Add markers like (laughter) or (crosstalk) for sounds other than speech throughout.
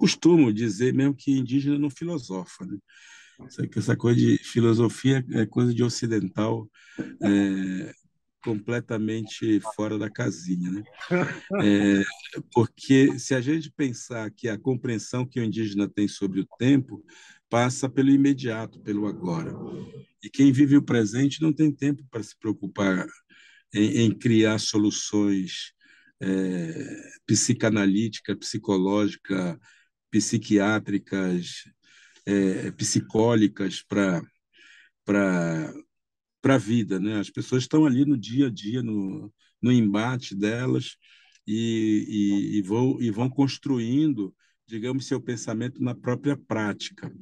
Eu costumo dizer mesmo que indígena não filosofa, né? Essa coisa de filosofia é coisa de ocidental, é, completamente fora da casinha, né? (laughs) É, porque se a gente pensar que a compreensão que o indígena tem sobre o tempo passa pelo imediato, pelo agora, e quem vive o presente não tem tempo para se preocupar em, em criar soluções é, psicanalítica, psicológica, psiquiátricas, é, psicólicas para para a vida, né? As pessoas estão ali no dia a dia, no, no embate delas e, e, e, vão, e vão construindo, digamos, seu pensamento na própria prática.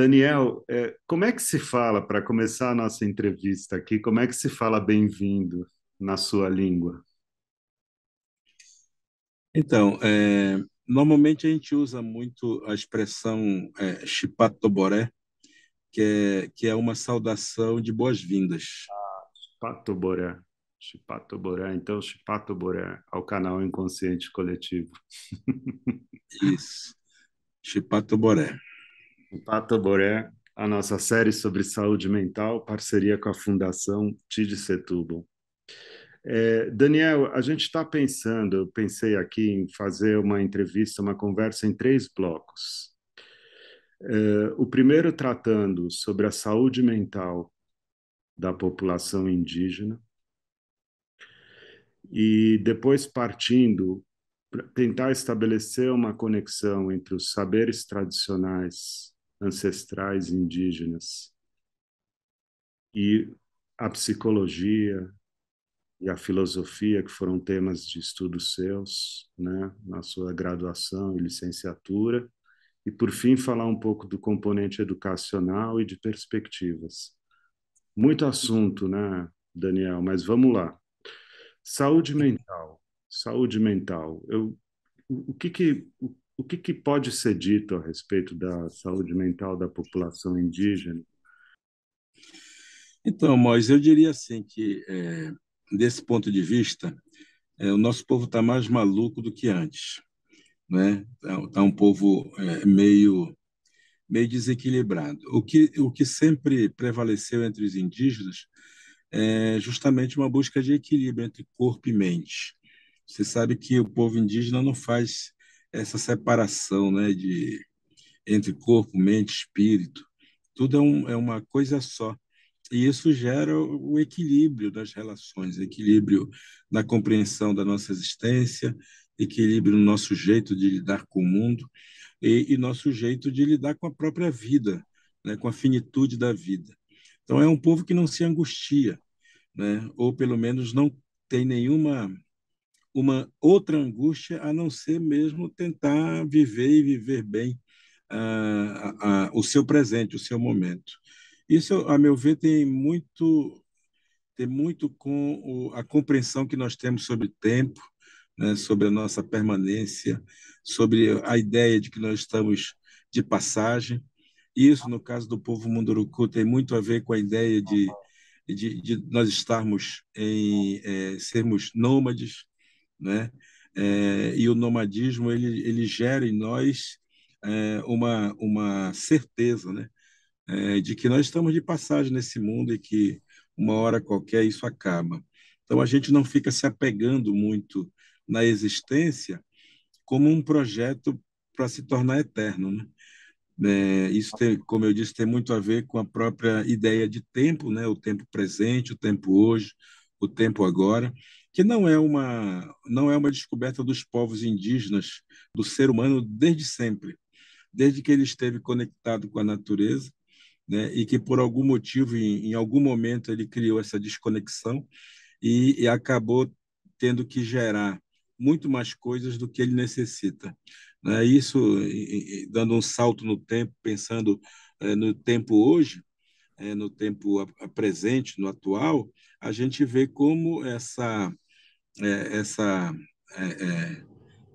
Daniel, é, como é que se fala, para começar a nossa entrevista aqui, como é que se fala bem-vindo na sua língua? Então, é, normalmente a gente usa muito a expressão é, chipatoboré, que é, que é uma saudação de boas-vindas. Ah, chipatoboré. Chipatoboré, então Chipatoboré ao é canal Inconsciente Coletivo. (laughs) Isso, Chipatoboré. Pato Boré, a nossa série sobre saúde mental, parceria com a Fundação Tide Setúbal. É, Daniel, a gente está pensando, eu pensei aqui em fazer uma entrevista, uma conversa em três blocos. É, o primeiro tratando sobre a saúde mental da população indígena, e depois partindo tentar estabelecer uma conexão entre os saberes tradicionais ancestrais indígenas. E a psicologia e a filosofia, que foram temas de estudos seus, né, na sua graduação e licenciatura. E, por fim, falar um pouco do componente educacional e de perspectivas. Muito assunto, né, Daniel? Mas vamos lá. Saúde mental. Saúde mental. Eu, o que, que, o que, que, pode ser dito a respeito da saúde mental da população indígena? Então, Mois, eu diria assim que, é, desse ponto de vista, é, o nosso povo está mais maluco do que antes. Né? Está tá um povo é, meio, meio desequilibrado. O que, o que sempre prevaleceu entre os indígenas é justamente uma busca de equilíbrio entre corpo e mente. Você sabe que o povo indígena não faz essa separação né, de, entre corpo, mente, espírito. Tudo é, um, é uma coisa só. E isso gera o equilíbrio das relações, equilíbrio na compreensão da nossa existência, equilíbrio no nosso jeito de lidar com o mundo e, e nosso jeito de lidar com a própria vida, né, com a finitude da vida. Então, é um povo que não se angustia, né, ou pelo menos não tem nenhuma uma outra angústia a não ser mesmo tentar viver e viver bem ah, o seu presente, o seu momento. Isso, a meu ver, tem muito tem muito com a compreensão que nós temos sobre tempo, né, sobre a nossa permanência, sobre a ideia de que nós estamos de passagem. isso, no caso do povo Munduruku, tem muito a ver com a ideia de, de, de nós estarmos em é, sermos nômades, né? É, e o nomadismo ele, ele gera em nós é, uma, uma certeza né? É, de que nós estamos de passagem nesse mundo e que uma hora qualquer isso acaba. Então a gente não fica se apegando muito na existência como um projeto para se tornar eterno. Né? É, isso tem, como eu disse, tem muito a ver com a própria ideia de tempo, né? O tempo presente, o tempo hoje, o tempo agora que não é uma não é uma descoberta dos povos indígenas, do ser humano desde sempre, desde que ele esteve conectado com a natureza, né? E que por algum motivo, em, em algum momento, ele criou essa desconexão e, e acabou tendo que gerar muito mais coisas do que ele necessita. Né? Isso, dando um salto no tempo, pensando eh, no tempo hoje, eh, no tempo presente, no atual, a gente vê como essa é, essa é, é,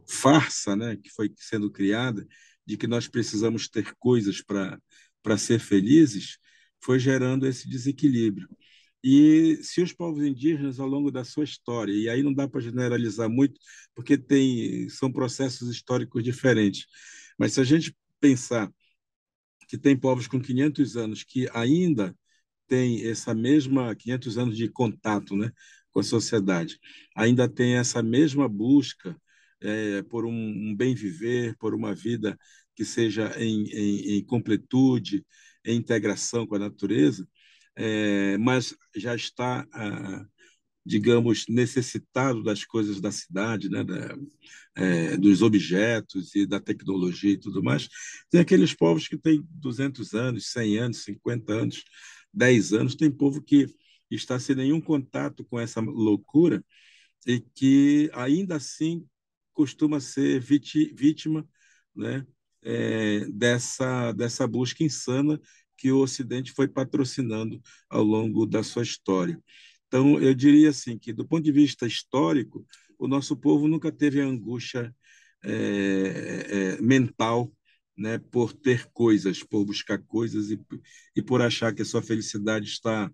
farsa né, que foi sendo criada de que nós precisamos ter coisas para ser felizes, foi gerando esse desequilíbrio. E se os povos indígenas, ao longo da sua história, e aí não dá para generalizar muito, porque tem, são processos históricos diferentes, mas se a gente pensar que tem povos com 500 anos que ainda têm essa mesma 500 anos de contato, né, com a sociedade, ainda tem essa mesma busca é, por um, um, bem viver, por uma vida que seja em, em, em completude, em integração com a natureza, é, mas já está, ah, digamos, necessitado das coisas da cidade, né, da, é, dos objetos e da tecnologia e tudo mais. Tem aqueles povos que têm 200 anos, 100 anos, 50 anos, 10 anos, tem povo que está sem nenhum contato com essa loucura e que ainda assim costuma ser vítima né, é, dessa, dessa busca insana que o Ocidente foi patrocinando ao longo da sua história. Então, eu diria assim que, do ponto de vista histórico, o nosso povo nunca teve a angústia é, é, mental né, por ter coisas, por buscar coisas e, e por achar que a sua felicidade está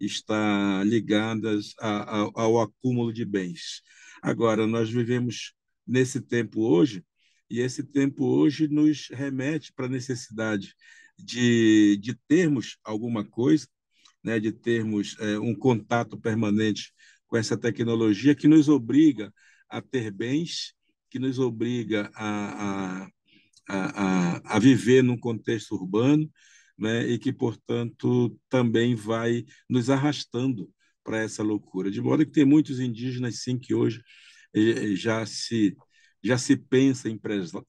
está ligadas a, a, ao acúmulo de bens. Agora, nós vivemos nesse tempo hoje, e esse tempo hoje nos remete para a necessidade de, de termos alguma coisa, né, de termos é, um contato permanente com essa tecnologia que nos obriga a ter bens, que nos obriga a, a, a, a viver num contexto urbano, né? e que, portanto, também vai nos arrastando para essa loucura. De modo que tem muitos indígenas, sim, que hoje eh, eh, já se, já se pensa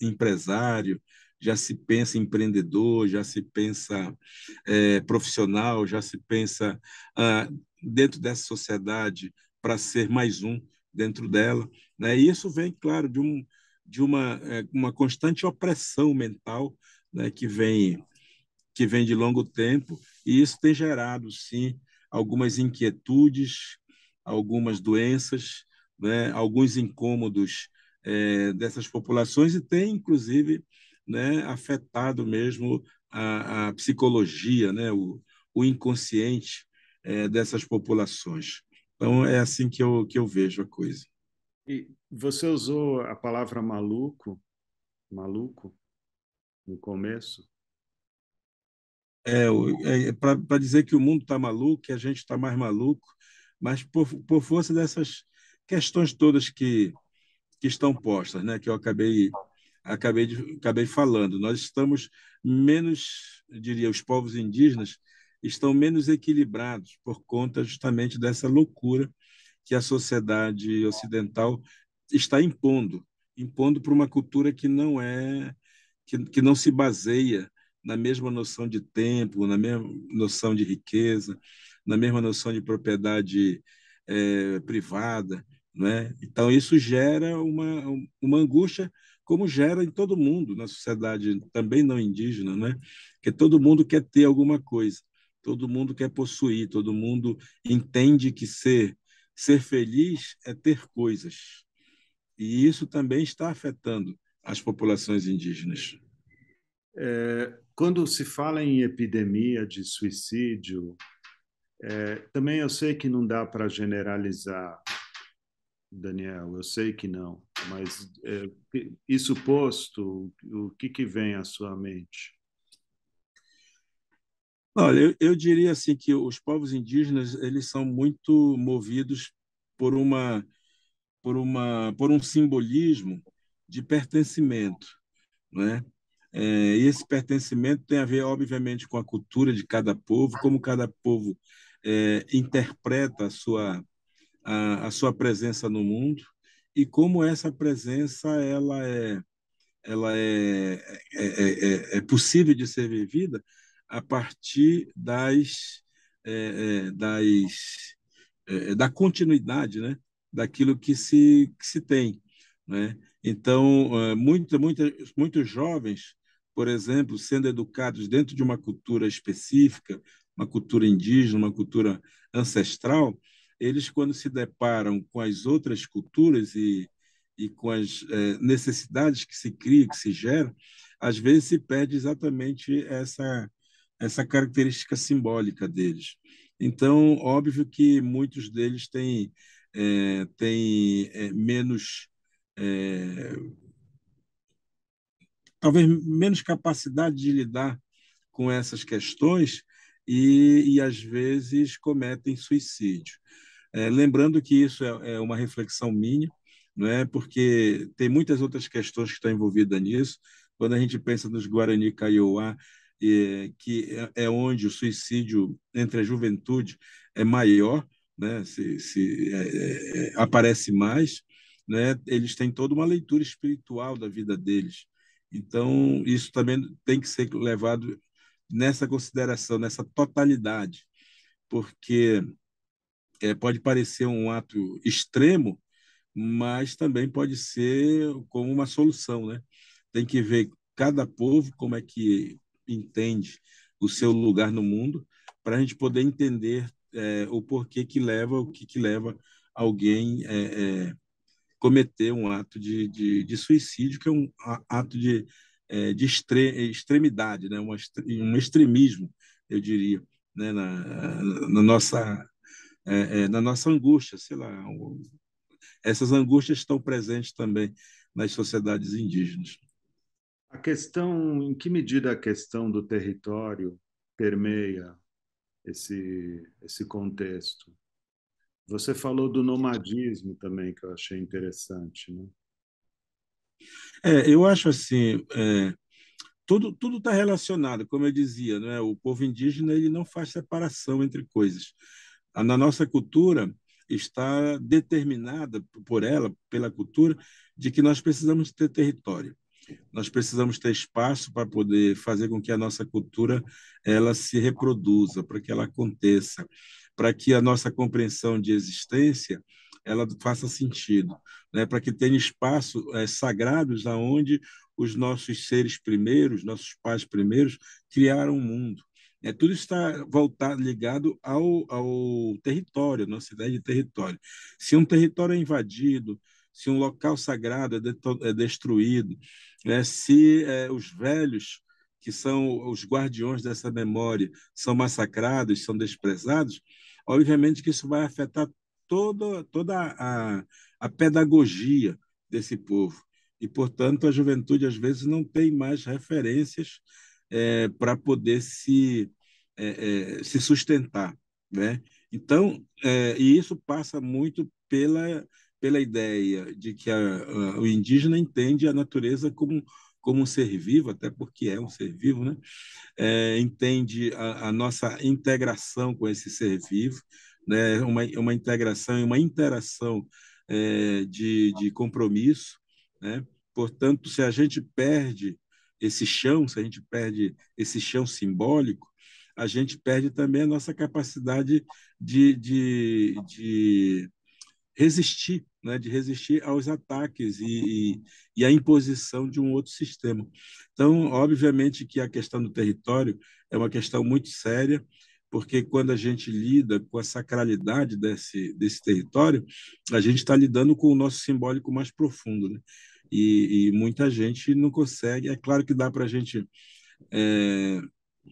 empresário, já se pensa empreendedor, já se pensa é, profissional, já se pensa ah, dentro dessa sociedade para ser mais um dentro dela. Né? E isso vem, claro, de, um, de uma, uma constante opressão mental né, que vem que vem de longo tempo, e isso tem gerado, sim, algumas inquietudes, algumas doenças, né, alguns incômodos é, dessas populações e tem, inclusive, né, afetado mesmo a, a psicologia, né, o, o inconsciente é, dessas populações. Então, é assim que eu, que eu vejo a coisa. E você usou a palavra maluco, maluco, no começo. É, é, é para dizer que o mundo está maluco, que a gente está mais maluco, mas por, por força dessas questões todas que, que estão postas, né, que eu acabei acabei acabei falando. Nós estamos menos, diria, os povos indígenas estão menos equilibrados por conta justamente dessa loucura que a sociedade ocidental está impondo, impondo para uma cultura que não é que, que não se baseia na mesma noção de tempo, na mesma noção de riqueza, na mesma noção de propriedade é, privada. Né? Então, isso gera uma, uma angústia, como gera em todo mundo, na sociedade também não indígena, né? que todo mundo quer ter alguma coisa, todo mundo quer possuir, todo mundo entende que ser, ser feliz é ter coisas. E isso também está afetando as populações indígenas. É, quando se fala em epidemia de suicídio, é, também eu sei que não dá para generalizar, Daniel, eu sei que não, mas é, isso posto, o que, que vem à sua mente? Olha, eu, eu diria assim que os povos indígenas eles são muito movidos por uma por uma por um simbolismo de pertencimento, não é? É, e esse pertencimento tem a ver, obviamente, com a cultura de cada povo, como cada povo é, interpreta a sua, a, a, sua presença no mundo e como essa presença ela é, ela é, é, é, é, é possível de ser vivida a partir das, é, das da continuidade, né? daquilo que se, que se tem. Né? Então, muita, muita, muitos jovens por exemplo, sendo educados dentro de uma cultura específica, uma cultura indígena, uma cultura ancestral, eles, quando se deparam com as outras culturas e, e com as eh, necessidades que se cria, que se gera, às vezes se perde exatamente essa, essa característica simbólica deles. Então, óbvio que muitos deles têm, eh, têm eh, menos talvez menos capacidade de lidar com essas questões e, e às vezes cometem suicídio. É, lembrando que isso é, é, uma reflexão minha, não é? Porque tem muitas outras questões que estão envolvidas nisso. Quando a gente pensa nos Guarani Kaiowá, é, que é, é onde o suicídio entre a juventude é maior, né? Se, se é, é, aparece mais, né? Eles têm toda uma leitura espiritual da vida deles. Então, isso também tem que ser levado nessa consideração, nessa totalidade, porque é, pode parecer um ato extremo, mas também pode ser como uma solução, né? Tem que ver cada povo como é que entende o seu lugar no mundo para a gente poder entender é, o porquê que leva o que que leva alguém é, é cometer um ato de, de, de suicídio, que é um ato de, é, de extre, extremidade, né? um, um extremismo, eu diria, né? na, na nossa, é, é na nossa angústia, sei lá. Essas angústias estão presentes também nas sociedades indígenas. A questão, em que medida a questão do território permeia esse, esse contexto? Você falou do nomadismo também, que eu achei interessante. Né? É, eu acho assim, é, tudo tudo está relacionado, como eu dizia, né? o povo indígena ele não faz separação entre coisas. Na nossa cultura está determinada por ela, pela cultura, de que nós precisamos ter território. Nós precisamos ter espaço para poder fazer com que a nossa cultura ela se reproduza, para que ela aconteça para que a nossa compreensão de existência ela faça sentido, né? para que tenha espaços é, eh, sagrados aonde os nossos seres primeiros, nossos pais primeiros, criaram o mundo. É, tudo está voltado, ligado ao, ao território, nossa ideia de território. Se um território é invadido, se um local sagrado é, de, é destruído, né? se é, os velhos, que são os guardiões dessa memória, são massacrados, são desprezados, Obviamente que isso vai afetar toda toda a, a pedagogia desse povo. E, portanto, a juventude, às vezes, não tem mais referências é, para poder se, é, é, se sustentar. Né? Então, é, e isso passa muito pela, pela ideia de que a, a, o indígena entende a natureza como como um ser vivo, até porque é um ser vivo, né? É, entende a, a, nossa integração com esse ser vivo, né? uma, uma integração e uma interação é, de, de compromisso. Né? Portanto, se a gente perde esse chão, se a gente perde esse chão simbólico, a gente perde também a nossa capacidade de, de, de resistir, né, de resistir aos ataques e, e, e à imposição de um outro sistema. Então, obviamente que a questão do território é uma questão muito séria, porque quando a gente lida com a sacralidade desse, desse território, a gente está lidando com o nosso simbólico mais profundo. Né? E, e muita gente não consegue. É claro que dá para a gente. É,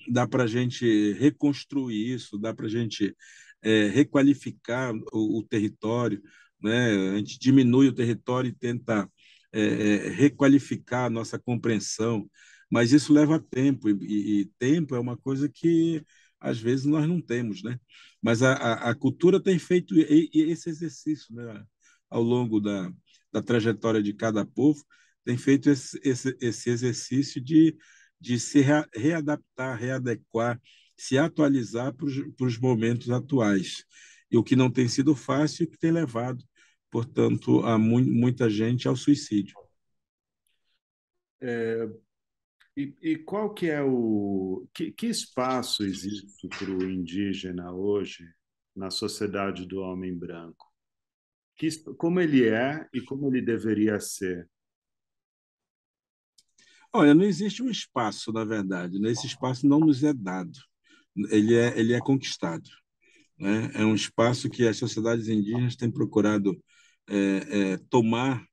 dá para a gente reconstruir isso, dá para a gente é, requalificar o, o, território, né? a gente diminui o território e tenta é, é requalificar a nossa compreensão, mas isso leva tempo, e, e, tempo é uma coisa que às vezes nós não temos. Né? Mas a, a, a cultura tem feito esse exercício né? ao longo da, da trajetória de cada povo, tem feito esse, esse, esse exercício de, de se readaptar, readequar se atualizar para os momentos atuais. E o que não tem sido fácil e que tem levado, portanto, a mu muita gente ao suicídio. É, e, e, qual que é o que, que espaço existe para o indígena hoje na sociedade do homem branco? Que, como ele é e como ele deveria ser? Olha, não existe um espaço, na verdade. Né? Esse espaço não nos é dado ele é, ele é conquistado. Né? É um espaço que as sociedades indígenas têm procurado é, é, tomar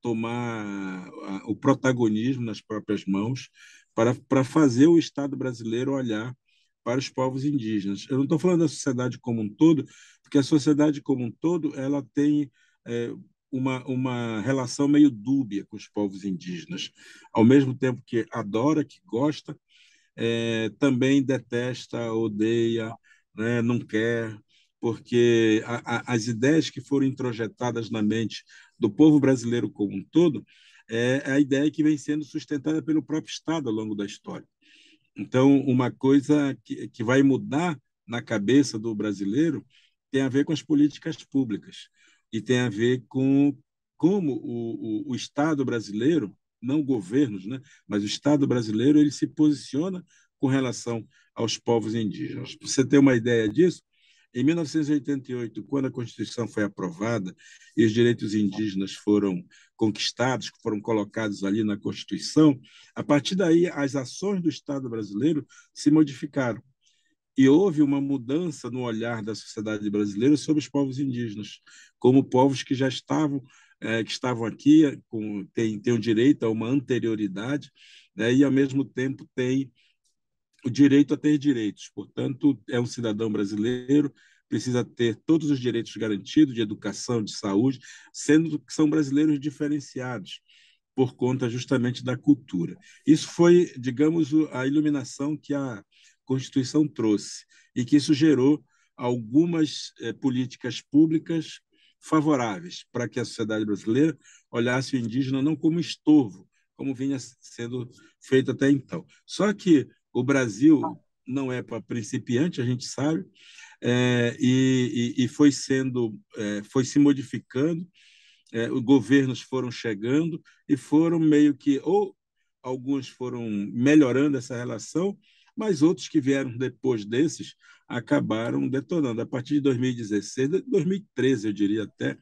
tomar o protagonismo nas próprias mãos para, para fazer o Estado brasileiro olhar para os povos indígenas. Eu não estou falando da sociedade como um todo, porque a sociedade como um todo ela tem é, uma, uma relação meio dúbia com os povos indígenas. Ao mesmo tempo que adora, que gosta, é, também detesta, odeia, né, não quer, porque a, a, as ideias que foram introjetadas na mente do povo brasileiro como um todo é, é a ideia que vem sendo sustentada pelo próprio Estado ao longo da história. Então, uma coisa que, que vai mudar na cabeça do brasileiro tem a ver com as políticas públicas e tem a ver com como o, o, o Estado brasileiro não governos, né? mas o Estado brasileiro, ele se posiciona com relação aos povos indígenas. Para você ter uma ideia disso, em 1988, quando a Constituição foi aprovada e os direitos indígenas foram conquistados, foram colocados ali na Constituição, a partir daí as ações do Estado brasileiro se modificaram. E houve uma mudança no olhar da sociedade brasileira sobre os povos indígenas, como povos que já estavam é, que estavam aqui com, têm, têm o direito a uma anterioridade né, e, ao mesmo tempo, têm o direito a ter direitos. Portanto, é um cidadão brasileiro, precisa ter todos os direitos garantidos de educação, de saúde, sendo que são brasileiros diferenciados por conta justamente da cultura. Isso foi, digamos, a iluminação que a Constituição trouxe e que isso gerou algumas eh, políticas públicas favoráveis para que a sociedade brasileira olhasse o indígena não como estorvo, como vinha sendo feito até então. Só que o Brasil não é para principiante, a gente sabe, é, e, e, foi sendo, é, foi se modificando, é, os governos foram chegando e foram meio que, ou alguns foram melhorando essa relação, mas outros que vieram depois desses acabaram detonando. A partir de 2016, 2013, eu diria até,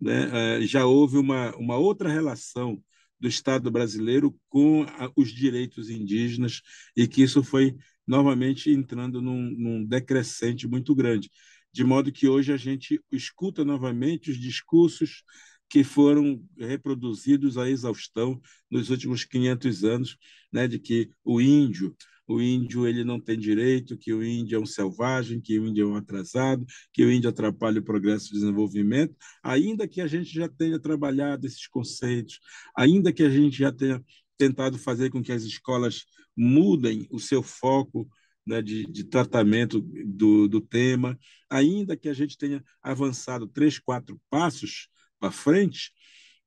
né, eh, já houve uma, uma outra relação do Estado brasileiro com a, os direitos indígenas e que isso foi novamente entrando num, num decrescente muito grande. De modo que hoje a gente escuta novamente os discursos que foram reproduzidos à exaustão nos últimos 500 anos, né, de que o índio, o índio ele não tem direito, que o índio é um selvagem, que o índio é um atrasado, que o índio atrapalha o progresso e o desenvolvimento, ainda que a gente já tenha trabalhado esses conceitos, ainda que a gente já tenha tentado fazer com que as escolas mudem o seu foco né, de, de, tratamento do, do tema, ainda que a gente tenha avançado três, quatro passos para frente,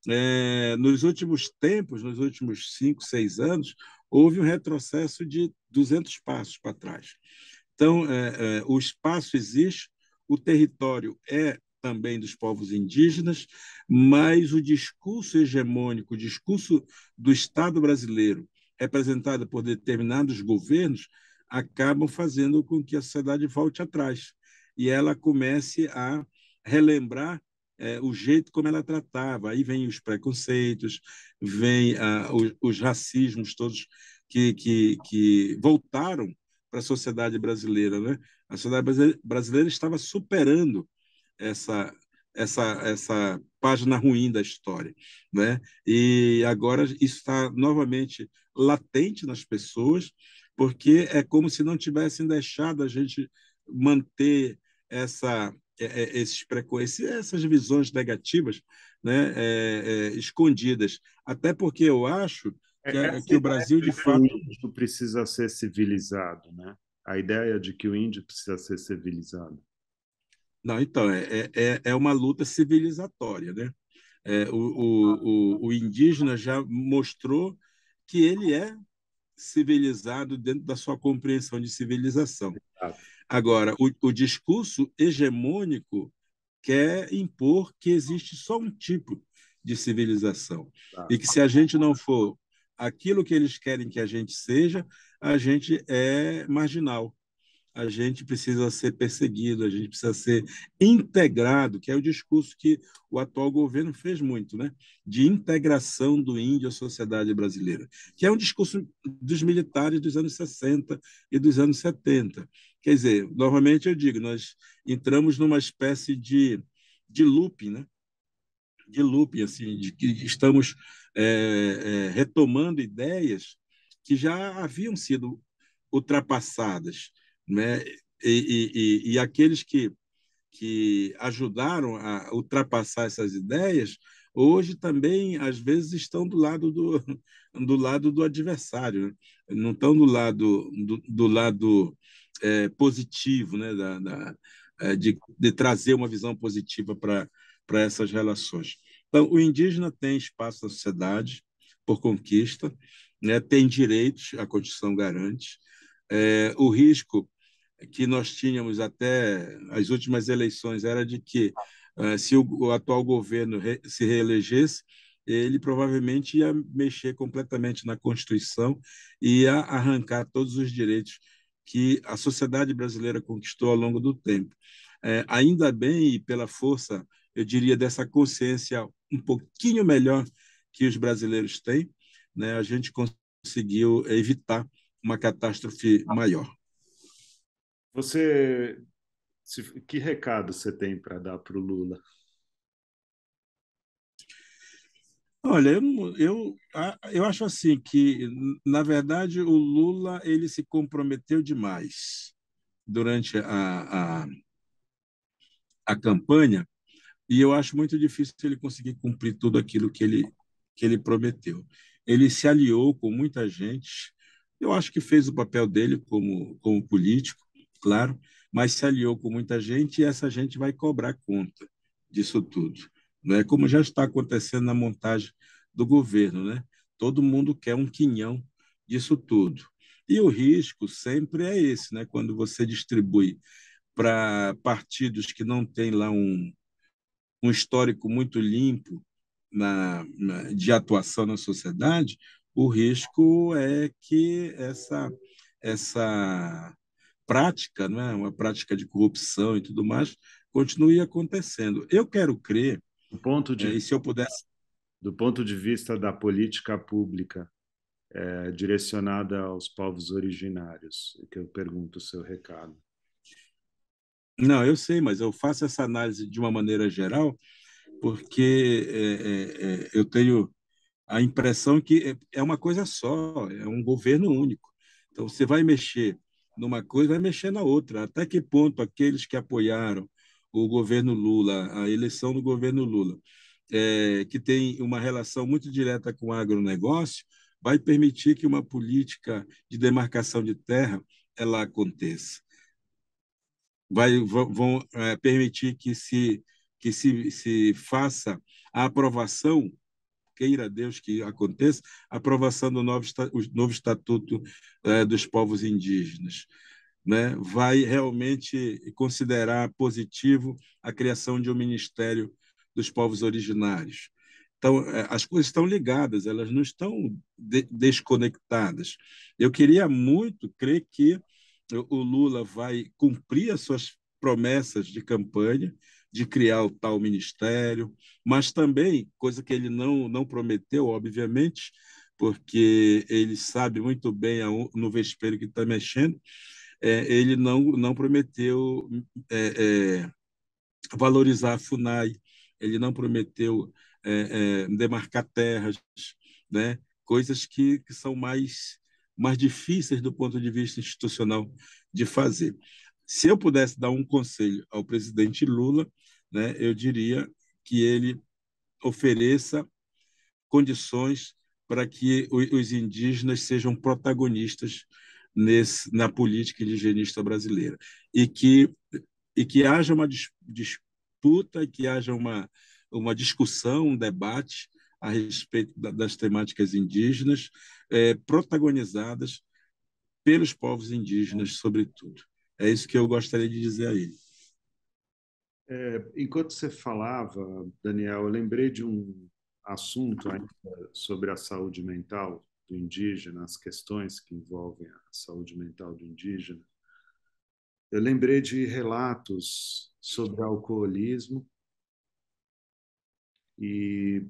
é, nos últimos tempos, nos últimos cinco, seis anos, houve um retrocesso de 200 passos para trás. Então, é, é, o espaço existe, o território é também dos povos indígenas, mas o discurso hegemônico, o discurso do Estado brasileiro, representado por determinados governos, acabam fazendo com que a sociedade volte atrás e ela comece a relembrar é, o jeito como ela tratava. Aí vem os preconceitos, vem ah, os, os, racismos todos que, que, que voltaram para a sociedade brasileira. Né? A sociedade brasileira estava superando essa, essa, essa página ruim da história. Né? E agora isso está novamente latente nas pessoas, porque é como se não tivessem deixado a gente manter essa é, é, esses preconceitos, essas visões negativas né, é, é, escondidas. Até porque eu acho que, é, que o Brasil, de fato. O índio precisa ser civilizado, né? A ideia de que o índio precisa ser civilizado. Não, então, é, é, é, é uma luta civilizatória, né? o, o, o, o indígena já mostrou que ele é civilizado dentro da sua compreensão de civilização. Exato. Agora, o, o discurso hegemônico quer impor que existe só um tipo de civilização tá. e que se a gente não for aquilo que eles querem que a gente seja, a gente é marginal. A gente precisa ser perseguido, a gente precisa ser integrado, que é o discurso que o atual governo fez muito, né? de integração do índio à sociedade brasileira, que é um discurso dos militares dos anos 60 e dos anos 70. Quer dizer, novamente eu digo, nós entramos numa espécie de, de looping, né? de looping, assim, de que estamos é, é, retomando ideias que já haviam sido ultrapassadas. Né? E, e, e, e aqueles que, que ajudaram a ultrapassar essas ideias hoje também às vezes estão do lado do, do lado do adversário, né? não estão do lado do, do lado é, positivo, né, da, da é, de, de, trazer uma visão positiva para essas relações. Então, o indígena tem espaço na sociedade por conquista, né, tem direitos, a Constituição garante. É, o risco que nós tínhamos até as últimas eleições era de que, é, se o atual governo se reelegesse, ele provavelmente ia mexer completamente na Constituição e ia arrancar todos os direitos que a sociedade brasileira conquistou ao longo do tempo. É, ainda bem, e pela força, eu diria, dessa consciência um pouquinho melhor que os brasileiros têm, né, a gente conseguiu evitar uma catástrofe maior. Você, que recado você tem para dar para o Lula? Olha, eu, eu, eu acho assim que, na verdade, o Lula ele se comprometeu demais durante a, a, a campanha e eu acho muito difícil ele conseguir cumprir tudo aquilo que ele, que ele prometeu. Ele se aliou com muita gente, eu acho que fez o papel dele como, como político, claro, mas se aliou com muita gente e essa gente vai cobrar conta disso tudo né? como já está acontecendo na montagem do governo. Né? Todo mundo quer um quinhão disso tudo. E o risco sempre é esse, né? quando você distribui para partidos que não têm lá um, um histórico muito limpo na, na, de atuação na sociedade, o risco é que essa, essa prática, né, uma prática de corrupção e tudo mais, continue acontecendo. Eu quero crer do ponto de, é, se eu pudesse... do ponto de vista da política pública é, direcionada aos povos originários, é que eu pergunto o seu recado. Não, eu sei, mas eu faço essa análise de uma maneira geral, porque é, é, é eu tenho a impressão que é, é uma coisa só, é um governo único. Então, você vai mexer numa coisa, vai mexer na outra. Até que ponto aqueles que apoiaram o governo Lula, a eleição do governo Lula, é, que tem uma relação muito direta com o agronegócio, vai permitir que uma política de demarcação de terra ela aconteça. Vai, vão é, permitir que se, que se, se faça a aprovação queira Deus que aconteça, aprovação do novo, novo Estatuto é, dos Povos Indígenas né, vai realmente considerar positivo a criação de um Ministério dos Povos Originários. Então, é, as coisas estão ligadas, elas não estão de desconectadas. Eu queria muito crer que o Lula vai cumprir as suas promessas de campanha de criar o tal ministério, mas também, coisa que ele não, não prometeu, obviamente, porque ele sabe muito bem no vespeiro que está mexendo, é, ele não, não prometeu é, é, valorizar a FUNAI, ele não prometeu é, é, demarcar terras, né? coisas que, que são mais, mais difíceis do ponto de vista institucional de fazer. Se eu pudesse dar um conselho ao presidente Lula, né, eu diria que ele ofereça condições para que os indígenas sejam protagonistas nesse, na política indigenista brasileira. E que, e que haja uma dis, disputa, que haja uma, uma discussão, um debate a respeito da, das temáticas indígenas, é, protagonizadas pelos povos indígenas, sobretudo. É isso que eu gostaria de dizer a ele. É, enquanto você falava, Daniel, eu lembrei de um assunto ainda sobre a saúde mental do indígena, as questões que envolvem a saúde mental do indígena, eu lembrei de relatos sobre alcoolismo e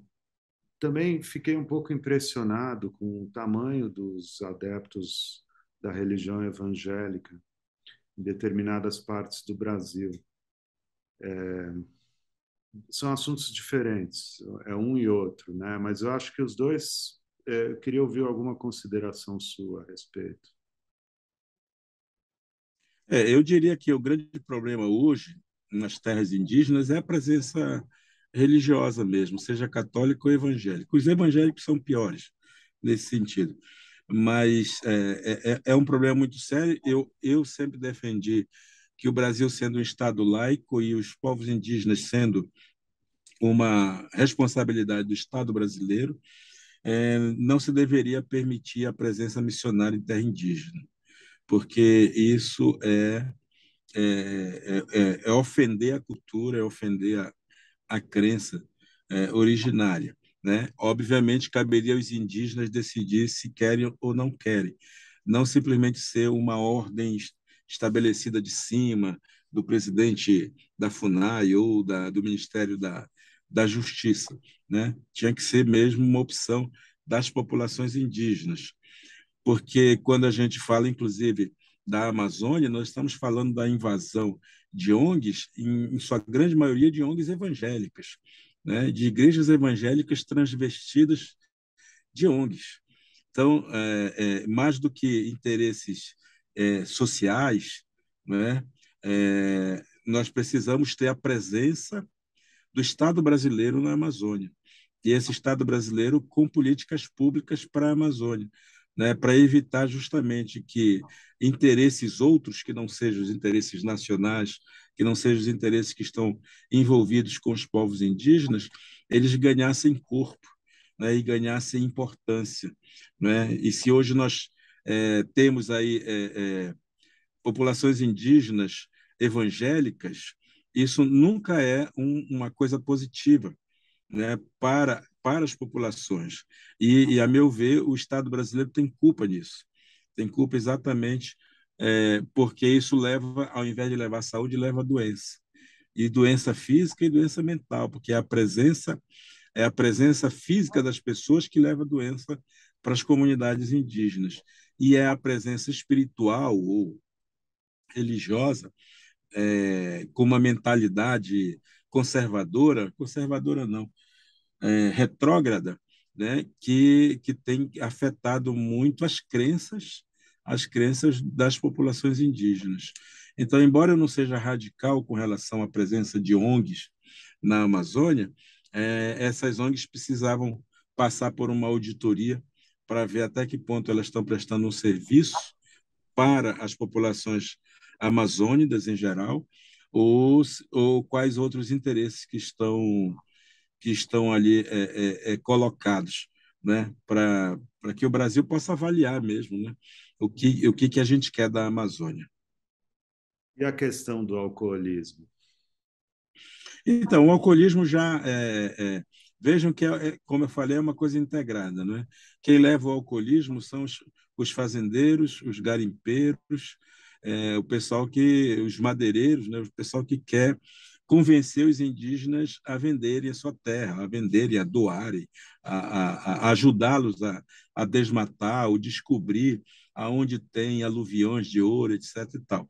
também fiquei um pouco impressionado com o tamanho dos adeptos da religião evangélica em determinadas partes do Brasil. É, são assuntos diferentes, é um e outro, né? Mas eu acho que os dois é, queria ouvir alguma consideração sua a respeito. É, eu diria que o grande problema hoje nas terras indígenas é a presença religiosa mesmo, seja católica ou evangélica. Os evangélicos são piores nesse sentido, mas é, é, é, é um problema muito sério. Eu, eu sempre defendi que o Brasil, sendo um Estado laico e os povos indígenas sendo uma responsabilidade do Estado brasileiro, é, não se deveria permitir a presença missionária em terra indígena, porque isso é é, é, é, é ofender a cultura, é ofender a, a crença é, originária. Né? Obviamente, caberia aos indígenas decidir se querem ou não querem, não simplesmente ser uma ordem estabelecida de cima do presidente da FUNAI ou da, do Ministério da, da justiça, né? Tinha que ser mesmo uma opção das populações indígenas, porque quando a gente fala, inclusive, da Amazônia, nós estamos falando da invasão de ONGs, em, em sua grande maioria de ONGs evangélicas, né? De igrejas evangélicas transvestidas de ONGs. Então, é, é, mais do que interesses é, sociais, né? É, nós precisamos ter a presença do Estado brasileiro na Amazônia. E esse Estado brasileiro com políticas públicas para a Amazônia, né, para evitar justamente que interesses outros que não sejam os interesses nacionais, que não sejam os interesses que estão envolvidos com os povos indígenas, eles ganhassem corpo né, e ganhassem importância. Né? E se hoje nós é, temos aí é, é, populações indígenas evangélicas, isso nunca é um, uma coisa positiva né, para, para as populações. E, e, a meu ver, o Estado brasileiro tem culpa nisso. Tem culpa exatamente é, porque isso leva, ao invés de levar saúde, leva a doença. E doença física e doença mental, porque é a presença, é a presença física das pessoas que leva a doença para as comunidades indígenas. E é a presença espiritual ou religiosa é, com uma mentalidade conservadora, conservadora não, é, retrógrada, né, que, que tem afetado muito as crenças, as crenças das populações indígenas. Então, embora eu não seja radical com relação à presença de ONGs na Amazônia, é, essas ONGs precisavam passar por uma auditoria para ver até que ponto elas estão prestando um serviço para as populações amazônidas em geral, ou, ou quais outros interesses que estão, que estão ali é, é, é colocados, né? para que o Brasil possa avaliar mesmo né? o, que, o que, que a gente quer da Amazônia. E a questão do alcoolismo? Então, o alcoolismo já é, é Vejam que, é, como eu falei, é uma coisa integrada. Né? Quem leva o alcoolismo são os, os fazendeiros, os garimpeiros, é, o pessoal que, os madeireiros, né, o pessoal que quer convencer os indígenas a venderem a sua terra, a venderem, a doarem, a, a, a ajudá-los a, a desmatar ou descobrir aonde tem aluviões de ouro, etc. E tal,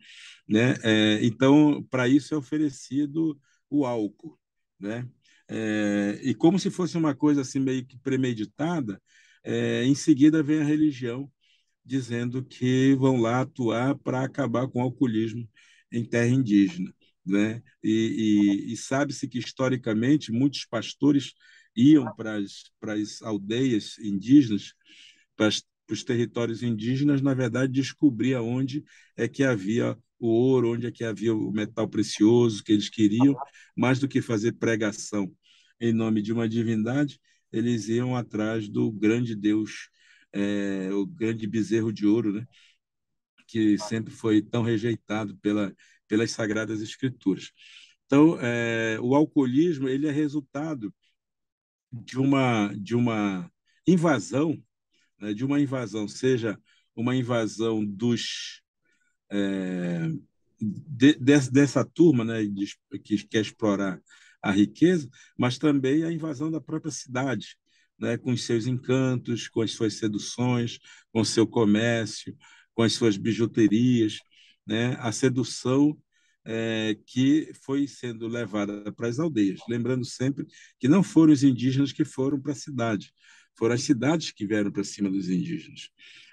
né? É, então, para isso é oferecido o álcool, né? É, e como se fosse uma coisa assim meio que premeditada, é, em seguida vem a religião dizendo que vão lá atuar para acabar com o alcoolismo em terra indígena. Né? E, e, e sabe-se que, historicamente, muitos pastores iam para as, aldeias indígenas, para, para os territórios indígenas, na verdade, descobrir aonde é que havia o ouro, onde é que havia o metal precioso que eles queriam, mais do que fazer pregação em nome de uma divindade, eles iam atrás do grande Deus é, o grande bezerro de ouro, né? que sempre foi tão rejeitado pela, pelas sagradas escrituras. Então, é, o alcoolismo ele é resultado de uma de uma invasão, né? de uma invasão, seja uma invasão dos é, de, de, dessa turma, né, de, que quer explorar a riqueza, mas também a invasão da própria cidade, né, com os seus encantos, com as suas seduções, com o seu comércio, com as suas bijuterias, né, a sedução é, que foi sendo levada para as aldeias. Lembrando sempre que não foram os indígenas que foram para a cidade, foram as cidades que vieram para cima dos indígenas.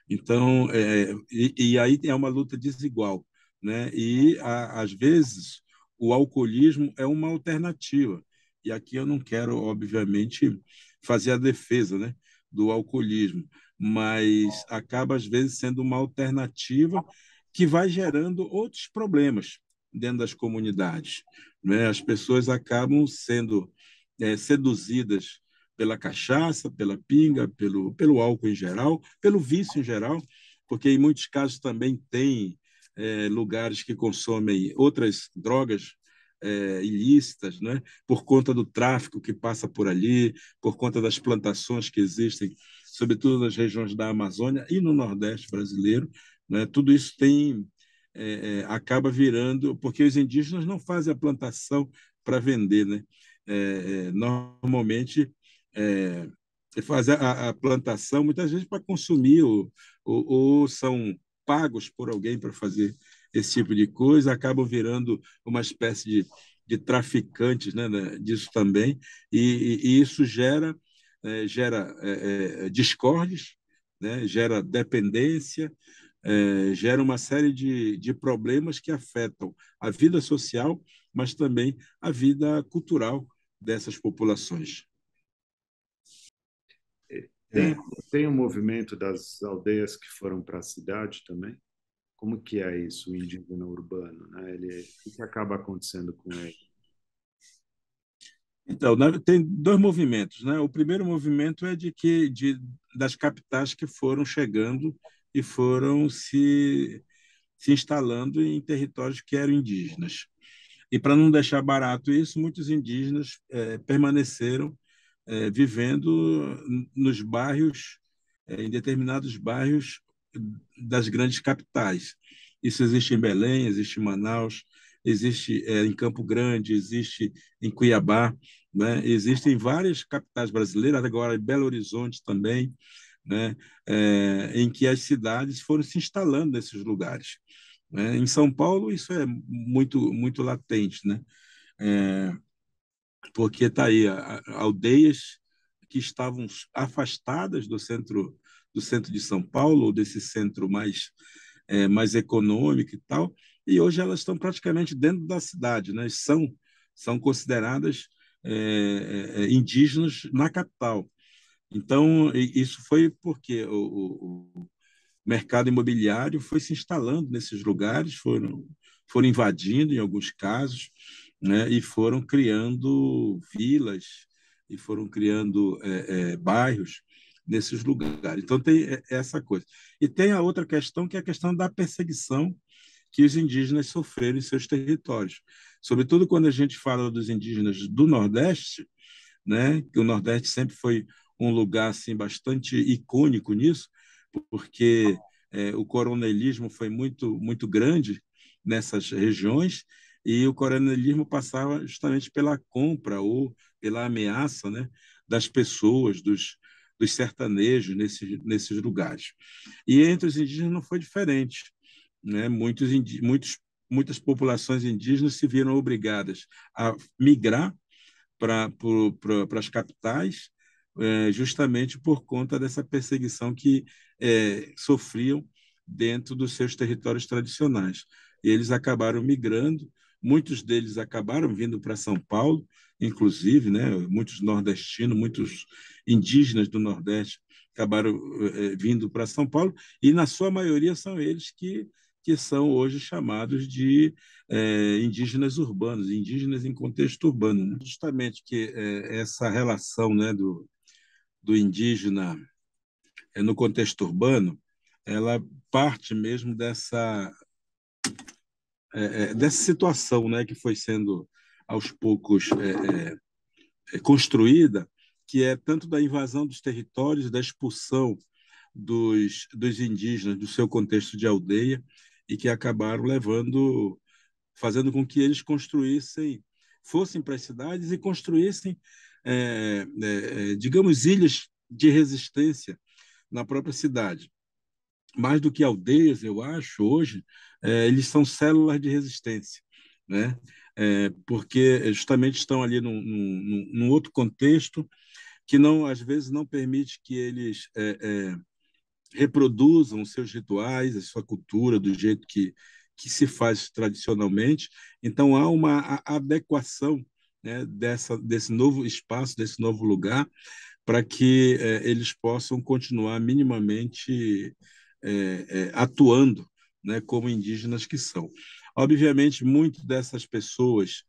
Então, é, e, e, aí é uma luta desigual. Né? E, a, às vezes, o alcoolismo é uma alternativa. E aqui eu não quero, obviamente, fazia a defesa né, do alcoolismo, mas acaba, às vezes, sendo uma alternativa que vai gerando outros problemas dentro das comunidades. Né? As pessoas acabam sendo é, seduzidas pela cachaça, pela pinga, pelo, pelo álcool em geral, pelo vício em geral, porque em muitos casos também tem é, lugares que consomem outras drogas é, ilícitas, né? por conta do tráfico que passa por ali, por conta das plantações que existem, sobretudo nas regiões da Amazônia e no Nordeste brasileiro. Né? Tudo isso tem é, é acaba virando, porque os indígenas não fazem a plantação para vender. Né? É, é normalmente, é, fazer a, a, plantação muitas vezes para consumir ou, ou, ou são pagos por alguém para fazer esse tipo de coisa, acabam virando uma espécie de, de traficantes né, né, disso também, e, e isso gera, é, gera é, é, discórdias, né, gera dependência, é, gera uma série de, de problemas que afetam a vida social, mas também a vida cultural dessas populações. Tem, é. tem um movimento das aldeias que foram para a cidade também? Como que é isso, o indígena urbano? Né? Ele, o que acaba acontecendo com ele? Então, tem dois movimentos, né? O primeiro movimento é de que de, das capitais que foram chegando e foram se, se instalando em territórios que eram indígenas. E para não deixar barato isso, muitos indígenas é, permaneceram é, vivendo nos bairros, é, em determinados bairros das grandes capitais. Isso existe em Belém, existe em Manaus, existe é, em Campo Grande, existe em Cuiabá, né? existem várias capitais brasileiras, agora em Belo Horizonte também, né? É, em que as cidades foram se instalando nesses lugares. Né? Em São Paulo, isso é muito, muito latente, né? É, porque está aí a, a, aldeias que estavam afastadas do centro do centro de São Paulo, ou desse centro mais, é, mais econômico e tal, e hoje elas estão praticamente dentro da cidade, né? são, são consideradas é, é, é indígenas na capital. Então, isso foi porque o, o, mercado imobiliário foi se instalando nesses lugares, foram, foram invadindo em alguns casos, né? e foram criando vilas, e foram criando é, é, bairros nesses lugares. Então, tem é, é essa coisa. E tem a outra questão, que é a questão da perseguição que os indígenas sofreram em seus territórios. Sobretudo quando a gente fala dos indígenas do Nordeste, né, que o Nordeste sempre foi um lugar assim bastante icônico nisso, porque é, o coronelismo foi muito muito grande nessas regiões e o coronelismo passava justamente pela compra ou pela ameaça, né, das pessoas, dos dos sertanejos nesses, nesses lugares. E entre os indígenas não foi diferente. Né? Muitos, muitos, muitas populações indígenas se viram obrigadas a migrar para as capitais, eh, justamente por conta dessa perseguição que é, sofriam dentro dos seus territórios tradicionais. E eles acabaram migrando, muitos deles acabaram vindo para São Paulo, inclusive, né, muitos nordestinos, muitos indígenas do Nordeste acabaram é, vindo para São Paulo, e na sua maioria são eles que, que são hoje chamados de é, indígenas urbanos, indígenas em contexto urbano. Né? Justamente que é, essa relação né, do, do indígena no contexto urbano, ela parte mesmo dessa, dessa situação né, que foi sendo aos poucos é, é, é, construída, que é tanto da invasão dos territórios, da expulsão dos, dos indígenas do seu contexto de aldeia, e que acabaram levando, fazendo com que eles construíssem, fossem para as cidades e construíssem, é, é, é digamos, ilhas de resistência na própria cidade mais do que aldeias, eu acho, hoje, eles são células de resistência. Né? é, porque justamente estão ali num, num, num, outro contexto que não às vezes não permite que eles é, é, reproduzam seus rituais, a sua cultura do jeito que, que se faz tradicionalmente. Então há uma adequação né, dessa, desse novo espaço, desse novo lugar, para que é, eles possam continuar minimamente é, é, atuando né, como indígenas que são. Obviamente, muitas dessas pessoas,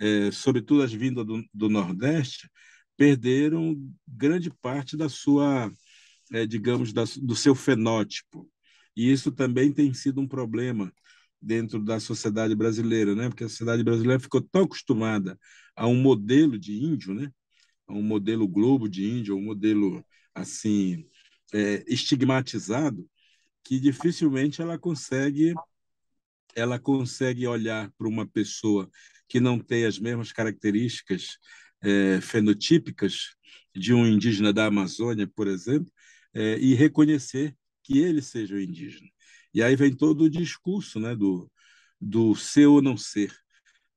é, sobretudo as vindas do, do, Nordeste, perderam grande parte da sua, é, digamos, da, do seu fenótipo. E isso também tem sido um problema dentro da sociedade brasileira, né? Porque a sociedade brasileira ficou tão acostumada a um modelo de índio, né? A um modelo globo de índio, um modelo assim é, estigmatizado, que dificilmente ela consegue ela consegue olhar para uma pessoa que não tem as mesmas características é, fenotípicas de um indígena da Amazônia, por exemplo, é, e reconhecer que ele seja o indígena. E aí vem todo o discurso né, do, do ser ou não ser,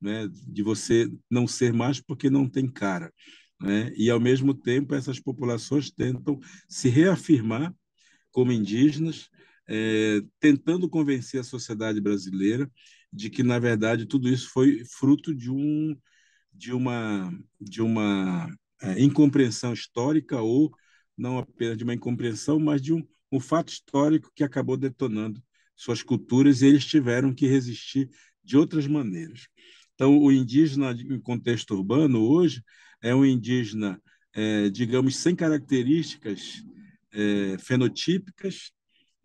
né, de você não ser mais porque não tem cara. Né? E, ao mesmo tempo, essas populações tentam se reafirmar como indígenas é, tentando convencer a sociedade brasileira de que, na verdade, tudo isso foi fruto de, um, de uma, de uma é, incompreensão histórica, ou não apenas de uma incompreensão, mas de um, um fato histórico que acabou detonando suas culturas e eles tiveram que resistir de outras maneiras. Então, o indígena em contexto urbano hoje é um indígena, é, digamos, sem características é, fenotípicas,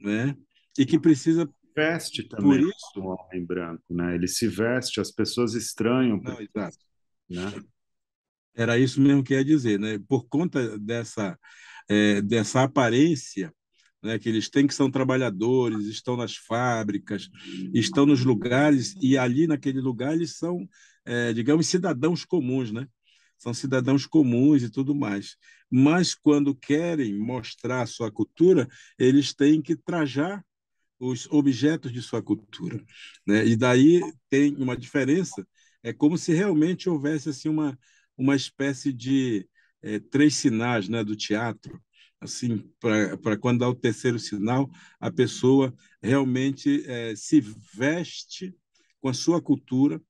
né? E que precisa veste também por isso o homem é branco, né? Ele se veste, as pessoas estranham, Não, exato, né? Era isso mesmo que ia dizer, né? Por conta dessa é, dessa aparência né, que eles têm, que são trabalhadores, estão nas fábricas, estão nos lugares, e ali naquele lugar eles são, é, digamos, cidadãos comuns, né? são cidadãos comuns e tudo mais. Mas quando querem mostrar sua cultura, eles têm que trajar os objetos de sua cultura, né? E daí tem uma diferença, é como se realmente houvesse assim uma uma espécie de é, três sinais, né, do teatro, assim para quando dá o terceiro sinal a pessoa realmente é, se veste com a sua cultura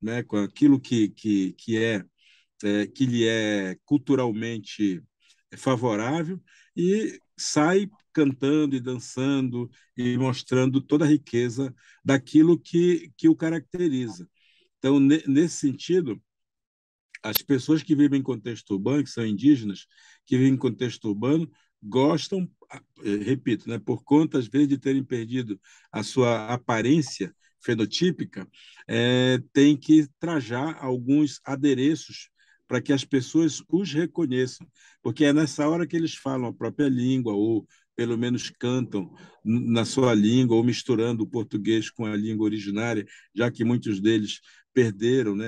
né com aquilo que que, que é é, que lhe é culturalmente é, favorável e sai cantando e dançando e mostrando toda a riqueza daquilo que, que o caracteriza. Então, nesse sentido, as pessoas que vivem em contexto urbano, que são indígenas, que vivem em contexto urbano, gostam, é, repito, né, por conta, às vezes, de terem perdido a sua aparência fenotípica, é, tem que trajar alguns adereços para que as pessoas os reconheçam, porque é nessa hora que eles falam a própria língua ou pelo menos cantam na sua língua ou misturando o português com a língua originária, já que muitos deles perderam, né,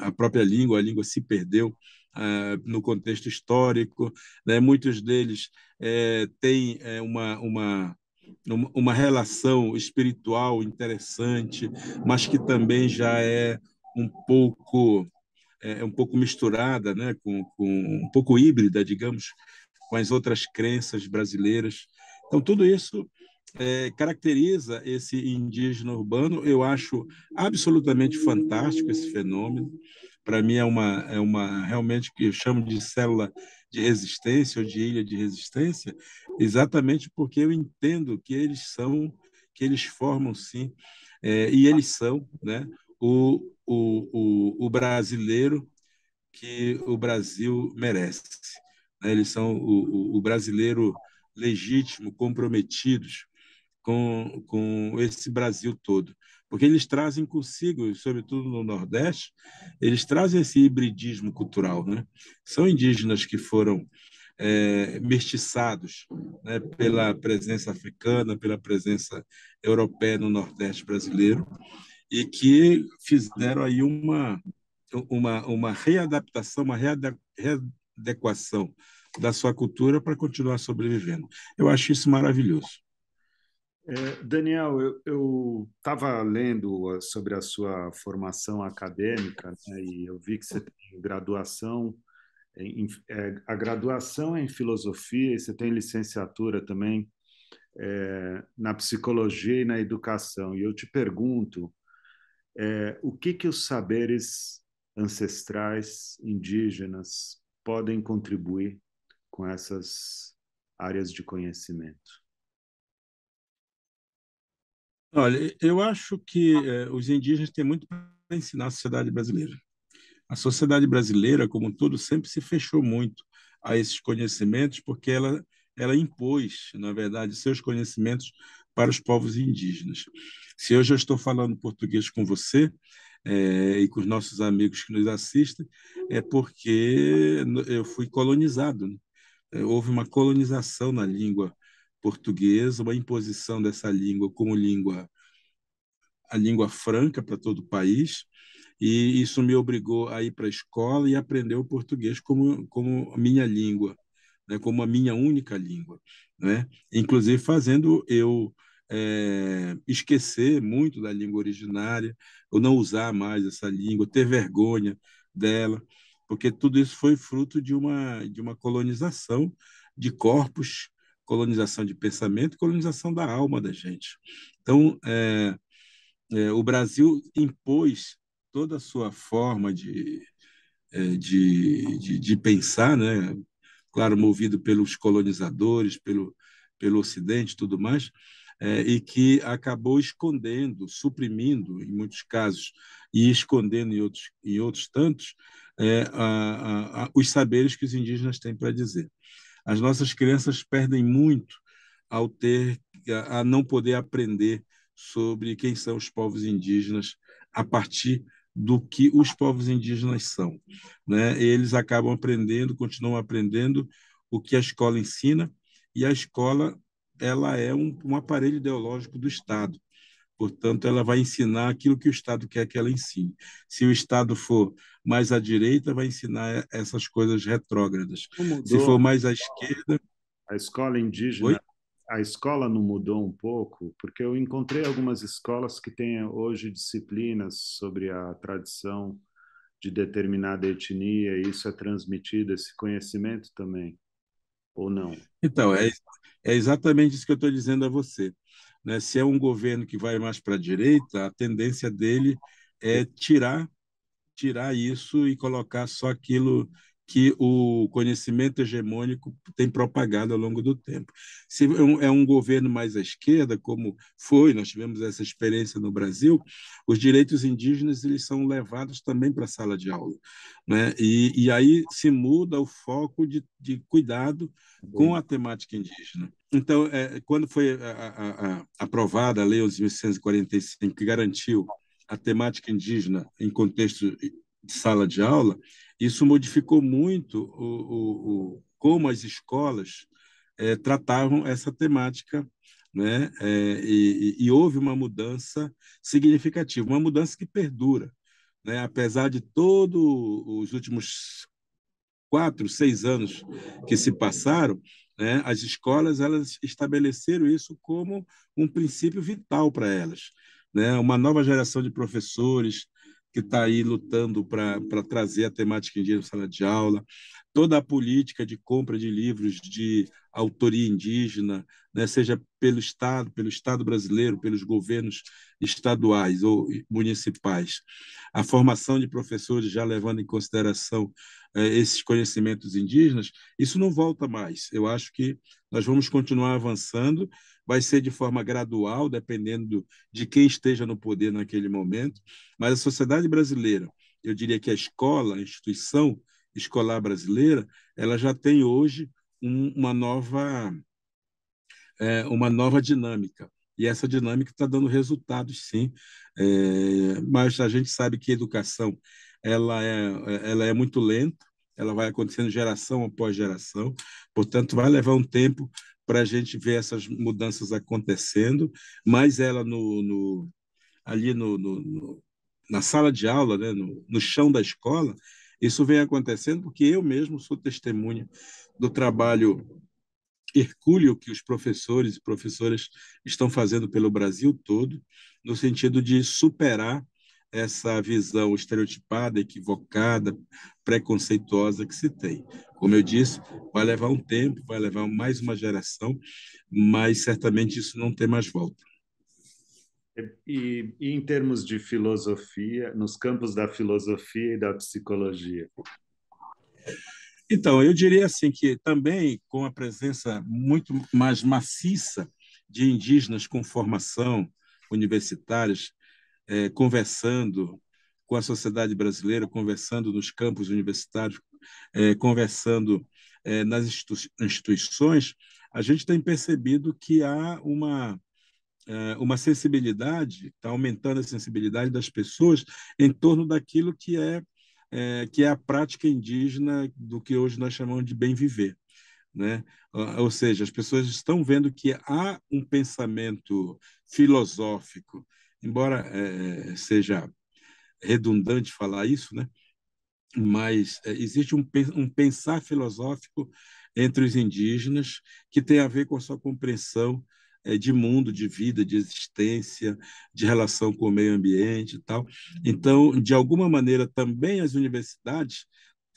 a própria língua, a língua se perdeu. Uh, no contexto histórico, né? muitos deles é, têm eh, uma, uma, uma relação espiritual interessante, mas que também já é um pouco é, é um pouco misturada, né, com, com um pouco híbrida, digamos, com as outras crenças brasileiras. Então tudo isso é, caracteriza esse indígena urbano. Eu acho absolutamente fantástico esse fenômeno. Para mim é uma é uma realmente que eu chamo de célula de resistência ou de ilha de resistência, exatamente porque eu entendo que eles são, que eles formam sim, é, e eles são, né, o, o, o, o brasileiro que o Brasil merece. Né? Eles são o, o, o brasileiro legítimo, comprometidos com, com esse Brasil todo. Porque eles trazem consigo, sobretudo no Nordeste, eles trazem esse hibridismo cultural. Né? São indígenas que foram é, mestiçados né, pela presença africana, pela presença europeia no Nordeste brasileiro, e que fizeram aí uma, uma, uma readaptação, uma readequação da sua cultura para continuar sobrevivendo. Eu acho isso maravilhoso. É, Daniel, eu estava lendo sobre a sua formação acadêmica né, e eu vi que você tem graduação. Em, é, a graduação é em filosofia e você tem licenciatura também é, na psicologia e na educação. E eu te pergunto, é, o que, que os saberes ancestrais indígenas podem contribuir com essas áreas de conhecimento? Olha, eu acho que é, os indígenas têm muito para ensinar a sociedade brasileira. A sociedade brasileira, como um todo, sempre se fechou muito a esses conhecimentos, porque ela, ela impôs, na verdade, seus conhecimentos para os povos indígenas. Se eu já estou falando português com você é, e com os nossos amigos que nos assistem, é porque eu fui colonizado. Né? É, houve uma colonização na língua portuguesa, uma imposição dessa língua como língua a língua franca para todo o país e isso me obrigou a ir para a escola e aprender o português como como minha língua, né, como a minha única língua né? inclusive fazendo eu é, esquecer muito da língua originária, ou não usar mais essa língua, ter vergonha dela, porque tudo isso foi fruto de uma, de uma colonização de corpos, colonização de pensamento, colonização da alma da gente. Então, é, é, o Brasil impôs toda a sua forma de, é, de, de, de, pensar, né? claro, movido pelos colonizadores, pelo, pelo Ocidente tudo mais, é, e que acabou escondendo, suprimindo, em muitos casos, e escondendo em outros, em outros tantos, é, a, a, a, os saberes que os indígenas têm para dizer. As nossas crianças perdem muito ao ter a não poder aprender sobre quem são os povos indígenas a partir do que os povos indígenas são. Né? Eles acabam aprendendo, continuam aprendendo o que a escola ensina, e a escola ela é um, um aparelho ideológico do Estado. Portanto, ela vai ensinar aquilo que o Estado quer que ela ensine. Se o Estado for mais à direita, vai ensinar essas coisas retrógradas. Se for mais à esquerda. A escola indígena Oi? a escola não mudou um pouco? Porque eu encontrei algumas escolas que têm hoje disciplinas sobre a tradição de determinada etnia, e isso é transmitido, esse conhecimento também, ou não? Então, é, é exatamente isso que eu estou dizendo a você. Né? Se é um governo que vai mais para a direita, a tendência dele é tirar tirar isso e colocar só aquilo que o conhecimento hegemônico tem propagado ao longo do tempo. Se é, é um governo mais à esquerda, como foi, nós tivemos essa experiência no Brasil, os direitos indígenas eles são levados também para a sala de aula. Né? E, e aí se muda o foco de, de cuidado com a temática indígena. Então, é, quando foi a, a, a, aprovada a Lei 11.145, que garantiu a temática indígena em contexto de sala de aula, isso modificou muito o, o, o como as escolas é, tratavam essa temática, né? É, e, e, houve uma mudança significativa, uma mudança que perdura, né? Apesar de todos os últimos quatro, seis anos que se passaram, né? As escolas elas estabeleceram isso como um princípio vital para elas, né? Uma nova geração de professores que está aí lutando para trazer a temática indígena na sala de aula, toda a política de compra de livros de autoria indígena, né, seja pelo Estado, pelo Estado brasileiro, pelos governos estaduais ou municipais, a formação de professores já levando em consideração eh, esses conhecimentos indígenas, isso não volta mais. Eu acho que nós vamos continuar avançando vai ser de forma gradual, dependendo de quem esteja no poder naquele momento, mas a sociedade brasileira, eu diria que a escola, a instituição escolar brasileira, ela já tem hoje um, uma nova é, uma nova dinâmica. E essa dinâmica está dando resultados, sim. É, mas a gente sabe que a educação ela é, ela é muito lenta, ela vai acontecendo geração após geração, portanto, vai levar um tempo para a gente ver essas mudanças acontecendo, mas ela no, no ali no, no, na sala de aula, né, no, no chão da escola, isso vem acontecendo porque eu mesmo sou testemunha do trabalho hercúleo que os professores e professoras estão fazendo pelo Brasil todo, no sentido de superar essa visão estereotipada, equivocada, preconceituosa que se tem. Como eu disse, vai levar um tempo, vai levar mais uma geração, mas certamente isso não tem mais volta. E, e em termos de filosofia, nos campos da filosofia e da psicologia? Então, eu diria assim que também com a presença muito mais maciça de indígenas com formação universitárias, é, conversando com a sociedade brasileira, conversando nos campos universitários, é, conversando é, nas instituições, a gente tem percebido que há uma é, uma sensibilidade, está aumentando a sensibilidade das pessoas em torno daquilo que é, é, que é a prática indígena do que hoje nós chamamos de bem viver. Né? Ou seja, as pessoas estão vendo que há um pensamento filosófico, embora é, é, seja redundante falar isso, né? mas é, existe um, um pensar filosófico entre os indígenas que tem a ver com a sua compreensão é, de mundo, de vida, de existência, de relação com o meio ambiente e tal. Então, de alguma maneira, também as universidades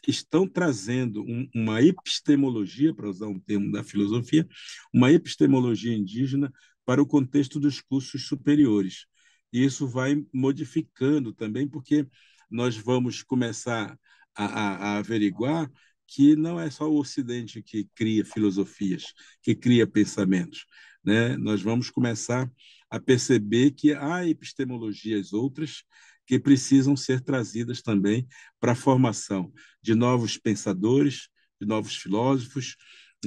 estão trazendo um, uma epistemologia, para usar um termo da filosofia, uma epistemologia indígena para o contexto dos cursos superiores. E isso vai modificando também, porque nós vamos começar a, a, a averiguar que não é só o Ocidente que cria filosofias, que cria pensamentos. Né? Nós vamos começar a perceber que há epistemologias outras que precisam ser trazidas também para a formação de novos pensadores, de novos filósofos,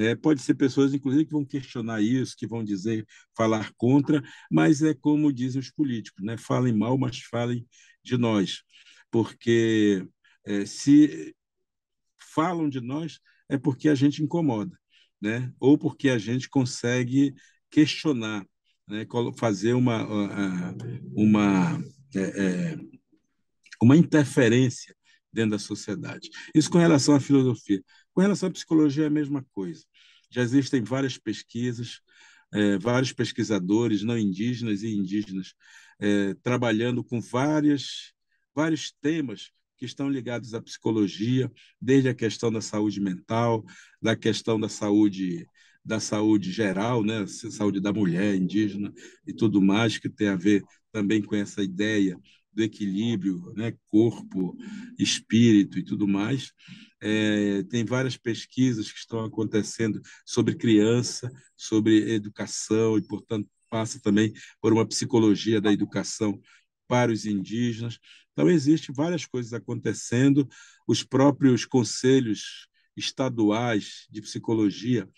é, pode ser pessoas, inclusive, que vão questionar isso, que vão dizer, falar contra, mas é como dizem os políticos, né? falem mal, mas falem de nós, porque é, se falam de nós é porque a gente incomoda, né? ou porque a gente consegue questionar, né? fazer uma, uma, é, é, uma interferência dentro da sociedade. Isso com relação à filosofia. Com relação à psicologia, é a mesma coisa. Já existem várias pesquisas, é, vários pesquisadores não indígenas e indígenas é, trabalhando com várias, vários temas que estão ligados à psicologia, desde a questão da saúde mental, da questão da saúde da saúde geral, né, saúde da mulher indígena e tudo mais que tem a ver também com essa ideia do equilíbrio, né? corpo, espírito e tudo mais. É, tem várias pesquisas que estão acontecendo sobre criança, sobre educação, e, portanto, passa também por uma psicologia da educação para os indígenas. Então, existem várias coisas acontecendo. Os próprios conselhos estaduais de psicologia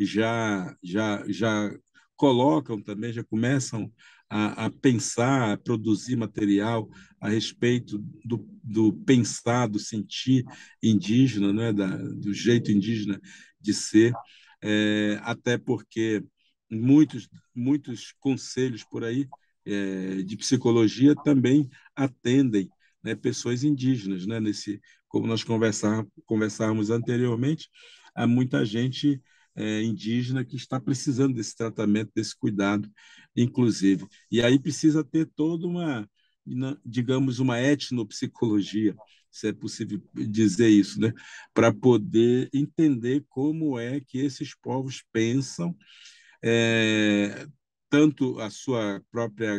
já, já, já colocam também, já começam a, a pensar, a produzir material a respeito do, do pensar, do sentir indígena, né? da, do jeito indígena de ser, é, até porque muitos, muitos conselhos por aí é, de psicologia também atendem né, pessoas indígenas, né, nesse, como nós conversávamos anteriormente, há muita gente é, indígena que está precisando desse tratamento, desse cuidado, inclusive. E aí precisa ter toda uma, digamos, uma etnopsicologia, se é possível dizer isso, né? para poder entender como é que esses povos pensam. É, tanto a sua própria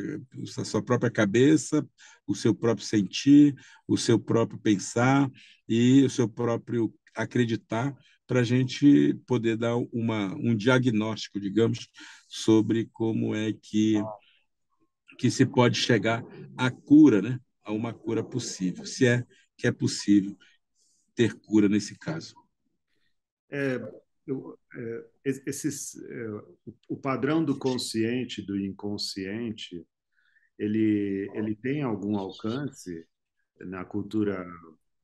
a sua própria cabeça, o seu próprio sentir, o seu próprio pensar e o seu próprio acreditar para a gente poder dar uma, um diagnóstico, digamos, sobre como é que, que se pode chegar à cura, né? a uma cura possível, se é que é possível ter cura nesse caso. É, eu, é, esses, é, o padrão do consciente do inconsciente ele, ele tem algum alcance na cultura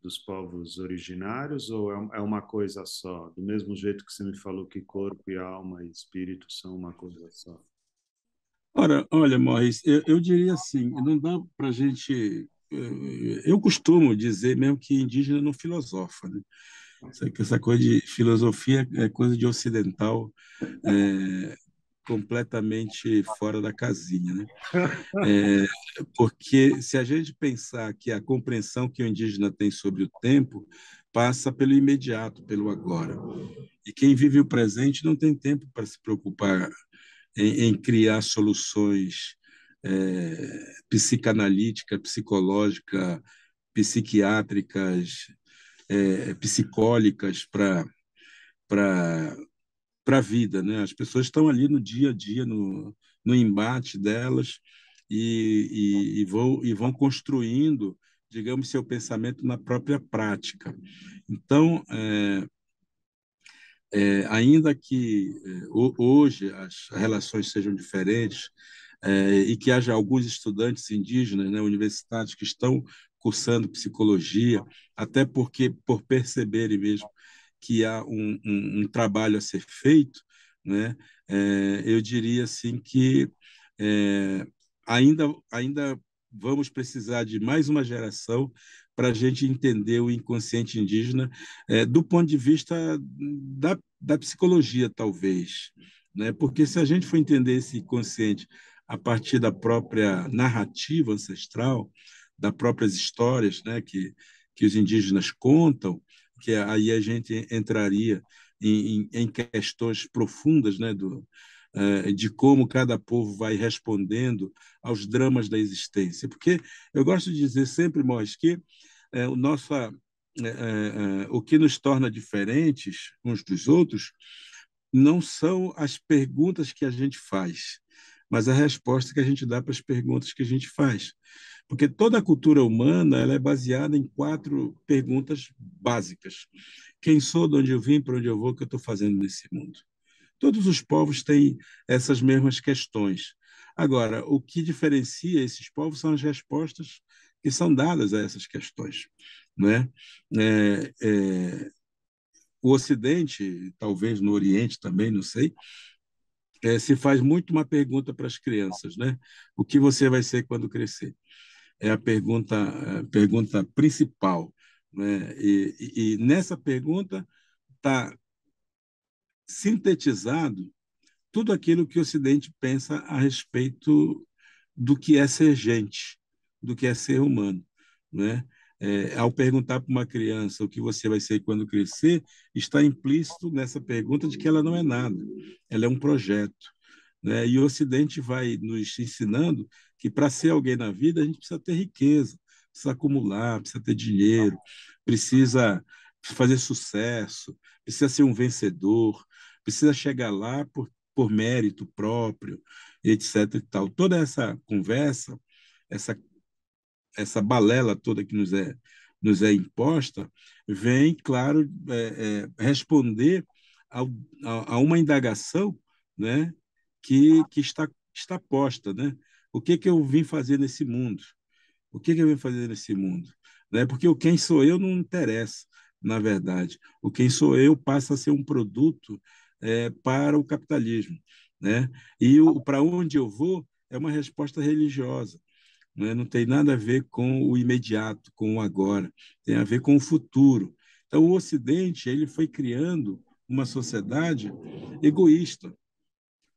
dos povos originários ou é, é uma coisa só? Do mesmo jeito que você me falou que corpo e alma e espírito são uma coisa só. Ora, olha, Morris, eu, eu diria assim, não dá para a gente... Eh, eu costumo dizer mesmo que indígena não filosofa, né? Essa, essa coisa de filosofia é coisa de ocidental, é, completamente fora da casinha, né? (laughs) É, porque se a gente pensar que a compreensão que o indígena tem sobre o tempo passa pelo imediato, pelo agora, e quem vive o presente não tem tempo para se preocupar em, em criar soluções é, psicanalítica, psicológica, psiquiátricas, é, psicólicas para para a vida. Né? As pessoas estão ali no dia a dia, no, no embate delas, e, e, e, vão, e vão construindo, digamos, seu pensamento na própria prática. Então, é, é, ainda que é, hoje as relações sejam diferentes, é, e que haja alguns estudantes indígenas, né, universitários, que estão cursando psicologia, até porque, por perceberem mesmo que há um, um, um trabalho a ser feito, né? É, eu diria assim que é, ainda, ainda vamos precisar de mais uma geração para a gente entender o inconsciente indígena é, do ponto de vista da, da psicologia, talvez. Né? Porque se a gente for entender esse inconsciente a partir da própria narrativa ancestral, das próprias histórias né, que, que os indígenas contam, porque aí a gente entraria em, em, em questões profundas né, do, eh, de como cada povo vai respondendo aos dramas da existência. Porque eu gosto de dizer sempre, Mós, que é, o, nossa, é, é, o que nos torna diferentes uns dos outros não são as perguntas que a gente faz, mas a resposta que a gente dá para as perguntas que a gente faz. Porque toda a cultura humana ela é baseada em quatro perguntas básicas: quem sou, de onde eu vim, para onde eu vou, o que eu estou fazendo nesse mundo. Todos os povos têm essas mesmas questões. Agora, o que diferencia esses povos são as respostas que são dadas a essas questões. Né? É, é, o Ocidente, talvez no Oriente também, não sei, é, se faz muito uma pergunta para as crianças, né? O que você vai ser quando crescer? é a pergunta, é a pergunta principal. Né? E, e, nessa pergunta está sintetizado tudo aquilo que o Ocidente pensa a respeito do que é ser gente, do que é ser humano. Né? É, ao perguntar para uma criança o que você vai ser quando crescer, está implícito nessa pergunta de que ela não é nada, ela é um projeto. Né? E o Ocidente vai nos ensinando que para ser alguém na vida a gente precisa ter riqueza, precisa acumular, precisa ter dinheiro, precisa fazer sucesso, precisa ser um vencedor, precisa chegar lá por, por mérito próprio, etc. E tal. Toda essa conversa, essa, essa balela toda que nos é, nos é imposta, vem, claro, é, é, responder a, a, uma indagação né, que, que está, está posta, né? O que, que eu vim fazer nesse mundo? O que, que eu vim fazer nesse mundo? Né? Porque o quem sou eu não interessa, na verdade. O quem sou eu passa a ser um produto é, para o capitalismo. Né? E o para onde eu vou é uma resposta religiosa. Né? Não tem nada a ver com o imediato, com o agora. Tem a ver com o futuro. Então, o Ocidente ele foi criando uma sociedade egoísta,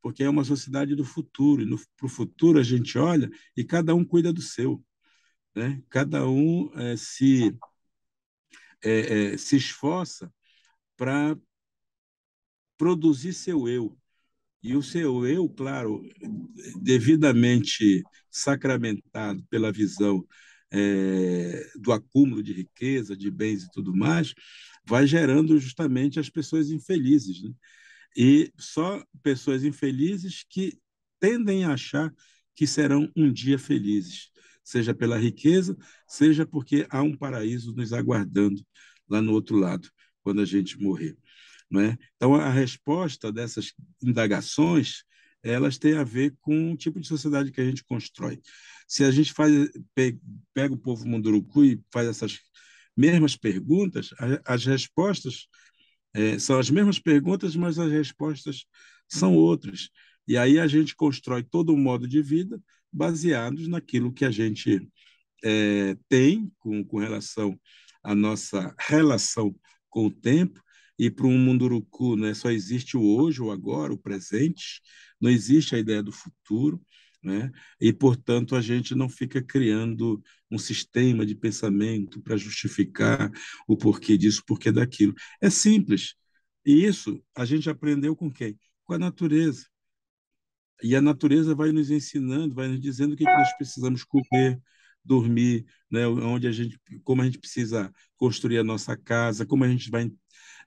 porque é uma sociedade do futuro, e para o futuro a gente olha e cada um cuida do seu. Né? Cada um é, se, é, é, se esforça para produzir seu eu. E o seu eu, claro, devidamente sacramentado pela visão é, do acúmulo de riqueza, de bens e tudo mais, vai gerando justamente as pessoas infelizes. Né? e só pessoas infelizes que tendem a achar que serão um dia felizes, seja pela riqueza, seja porque há um paraíso nos aguardando lá no outro lado, quando a gente morrer. Né? Então, a resposta dessas indagações elas têm a ver com o tipo de sociedade que a gente constrói. Se a gente faz, pega o povo munduruku e faz essas mesmas perguntas, as respostas é, são as mesmas perguntas, mas as respostas são outras. E aí a gente constrói todo o modo de vida baseados naquilo que a gente é, tem com, com relação à nossa relação com o tempo. E para um munduruku né, só existe o hoje, o agora, o presente, não existe a ideia do futuro. Né? E, portanto, a gente não fica criando um sistema de pensamento para justificar o porquê disso, o porquê daquilo. É simples. E isso a gente aprendeu com quem? Com a natureza. E a natureza vai nos ensinando, vai nos dizendo o que, que nós precisamos comer, dormir, né? onde a gente, como a gente precisa construir a nossa casa, como a gente vai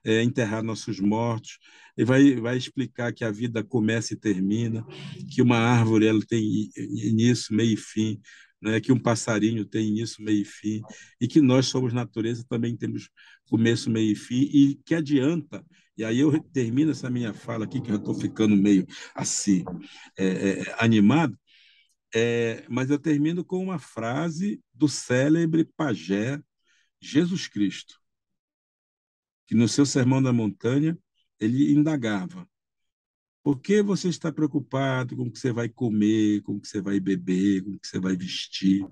é, enterrar nossos mortos, e vai, vai explicar que a vida começa e termina, que uma árvore ela tem início, meio e fim, né, que um passarinho tem início, meio e fim, e que nós somos natureza também temos começo, meio e fim, e que adianta, e aí eu termino essa minha fala aqui, que eu estou ficando meio assim, é, é, animado, é, mas eu termino com uma frase do célebre pajé Jesus Cristo que no seu Sermão da Montanha ele indagava: por que você está preocupado com o que você vai comer, com o que você vai beber, com o que você vai vestir?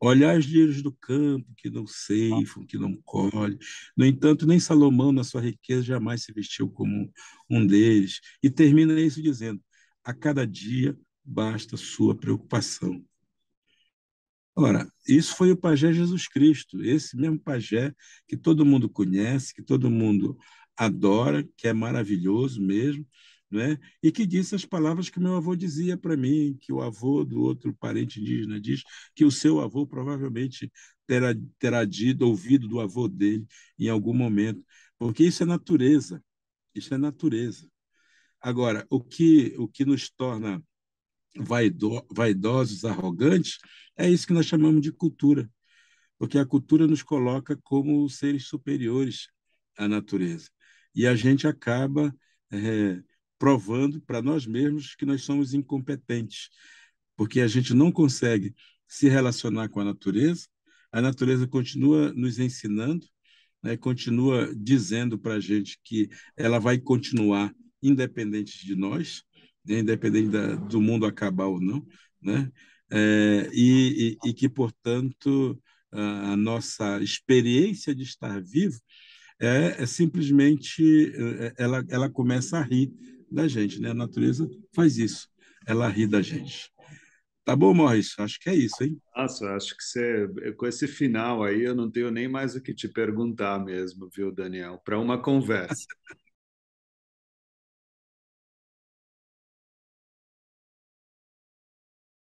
Olhar os lírios do campo, que não ceifam, que não colhem. No entanto, nem Salomão, na sua riqueza, jamais se vestiu como um deles. E termina isso dizendo: a cada dia basta sua preocupação. Ora, isso foi o pajé Jesus Cristo, esse mesmo pajé que todo mundo conhece, que todo mundo adora, que é maravilhoso mesmo, né? e que disse as palavras que meu avô dizia para mim, que o avô do outro parente indígena diz, que o seu avô provavelmente terá, terá dito, ouvido do avô dele em algum momento, porque isso é natureza, isso é natureza. Agora, o que, o que nos torna vaido, vaidosos, arrogantes, é isso que nós chamamos de cultura, porque a cultura nos coloca como seres superiores à natureza. E a gente acaba é, provando para nós mesmos que nós somos incompetentes, porque a gente não consegue se relacionar com a natureza, a natureza continua nos ensinando, né, continua dizendo para a gente que ela vai continuar independente de nós, né, independente da, do mundo acabar ou não, né? É, e, e, e, que, portanto, a nossa experiência de estar vivo é, é simplesmente, é, é, ela, ela começa a rir da gente, né? A natureza faz isso, ela ri da gente. Tá bom, Morris? Acho que é isso, hein? Nossa, acho que você, com esse final aí, eu não tenho nem mais o que te perguntar mesmo, viu, Daniel? Para uma conversa. (laughs)